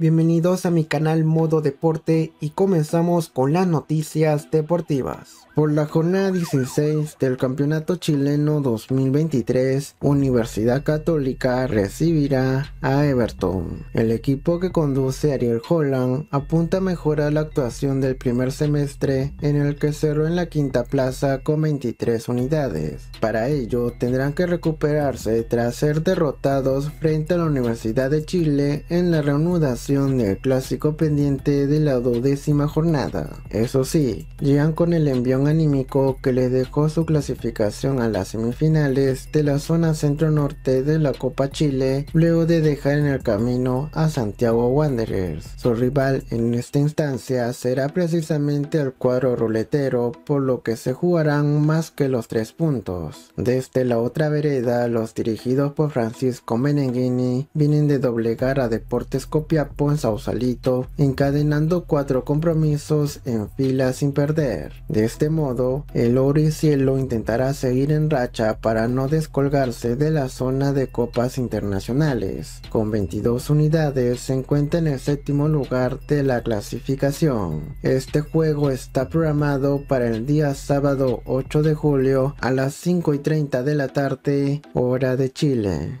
Bienvenidos a mi canal Modo Deporte y comenzamos con las noticias deportivas. Por la jornada 16 del Campeonato Chileno 2023, Universidad Católica recibirá a Everton. El equipo que conduce Ariel Holland apunta a mejorar la actuación del primer semestre en el que cerró en la quinta plaza con 23 unidades. Para ello tendrán que recuperarse tras ser derrotados frente a la Universidad de Chile en la reanudación del clásico pendiente de la duodécima jornada. Eso sí, llegan con el envión anímico que le dejó su clasificación a las semifinales de la zona centro-norte de la Copa Chile luego de dejar en el camino a Santiago Wanderers. Su rival en esta instancia será precisamente el cuadro ruletero por lo que se jugarán más que los tres puntos. Desde la otra vereda los dirigidos por Francisco Menengini vienen de doblegar a Deportes Copiapó en Sausalito, encadenando cuatro compromisos en fila sin perder. De este modo, el Oro y Cielo intentará seguir en racha para no descolgarse de la zona de copas internacionales. Con 22 unidades se encuentra en el séptimo lugar de la clasificación. Este juego está programado para el día sábado 8 de julio a las 5 y 30 de la tarde, hora de Chile.